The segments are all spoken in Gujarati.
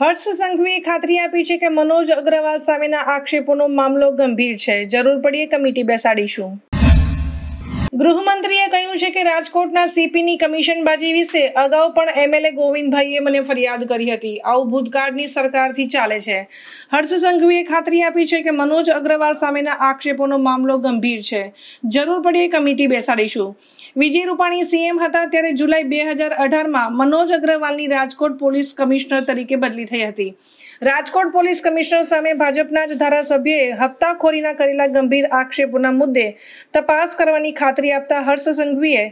હર્ષ સંઘવીએ ખાતરી આપી છે કે મનોજ અગ્રવાલ સામેના આક્ષેપોનો મામલો ગંભીર છે જરૂર પડીએ કમિટી બેસાડીશું ગૃહમંત્રીએ કહ્યું છે કે રાજકોટના સીપીની કમિશનબાજી વિશે અગાઉ પણ એમએલએ ગોવિંદભાઈએ મને ફરિયાદ કરી હતી આવું ભૂતકાળની સરકારથી ચાલે છે હર્ષ સંઘવીએ ખાતરી આપી છે કે મનોજ અગ્રવાલ સામેના આક્ષેપોનો મામલો ગંભીર છે જરૂર પડે કમિટી બેસાડીશું વિજય રૂપાણી સીએમ હતા ત્યારે જુલાઈ બે હજાર અઢારમાં મનોજ અગ્રવાલની રાજકોટ પોલીસ કમિશનર તરીકે બદલી થઈ હતી રાજકોટ પોલીસ કમિશનર સામે ભાજપના જ ધારાસભ્યએ હપ્તાખોરીના કરેલા ગંભીર આક્ષેપોના મુદ્દે તપાસ કરવાની ખાતરી આપતા હર્ષ સંઘવીએ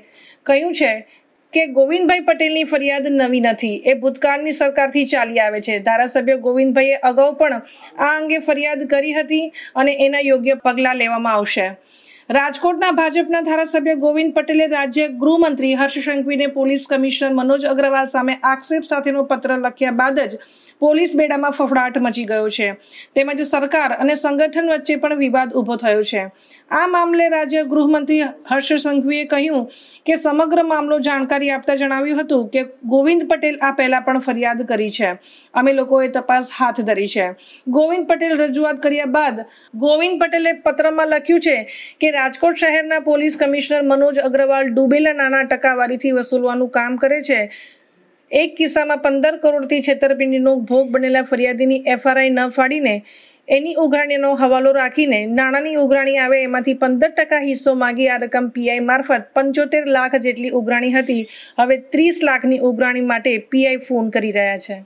કહ્યું છે કે ગોવિંદભાઈ પટેલની ફરિયાદ નવી નથી એ ભૂતકાળની સરકારથી ચાલી આવે છે ધારાસભ્ય ગોવિંદભાઈએ અગાઉ પણ આ અંગે ફરિયાદ કરી હતી અને એના યોગ્ય પગલાં લેવામાં આવશે રાજકોટના ભાજપના ધારાસભ્ય ગોવિંદ પટેલે રાજ્ય ગૃહમંત્રી હર્ષ સંઘવીને પોલીસ કમિશનર મનોજ અગ્રવાલ સામે આક્ષેપ સાથેનો પત્ર લખ્યા બાદ જ પોલીસ બેડામાં ફફડાટ મચી ગયો છે તેમજ સરકાર અને સંગઠન વચ્ચે પણ વિવાદ ઊભો થયો છે આ મામલે રાજ્ય ગૃહમંત્રી હર્ષ સંઘવીએ કહ્યું કે સમગ્ર મામલો જાણકારી આપતા જણાવ્યું હતું કે ગોવિંદ પટેલ આ પહેલા પણ ફરિયાદ કરી છે અમે લોકોએ તપાસ હાથ ધરી છે ગોવિંદ પટેલ રજૂઆત કર્યા બાદ ગોવિંદ પટેલે પત્રમાં લખ્યું છે કે રાજકોટ શહેરના પોલીસ કમિશનર મનોજ અગ્રવાલ ડૂબેલા નાના ટકાવારીથી વસૂલવાનું કામ કરે છે એક કિસ્સામાં પંદર કરોડથી છેતરપિંડીનો ભોગ બનેલા ફરિયાદીની એફઆરઆઈ ન ફાડીને એની ઉઘરાણીનો હવાલો રાખીને નાણાંની ઉઘરાણી આવે એમાંથી પંદર ટકા હિસ્સો માગી આ રકમ પીઆઈ મારફત પંચોતેર લાખ જેટલી ઉઘરાણી હતી હવે ત્રીસ લાખની ઉઘરાણી માટે પીઆઈ ફોન કરી રહ્યા છે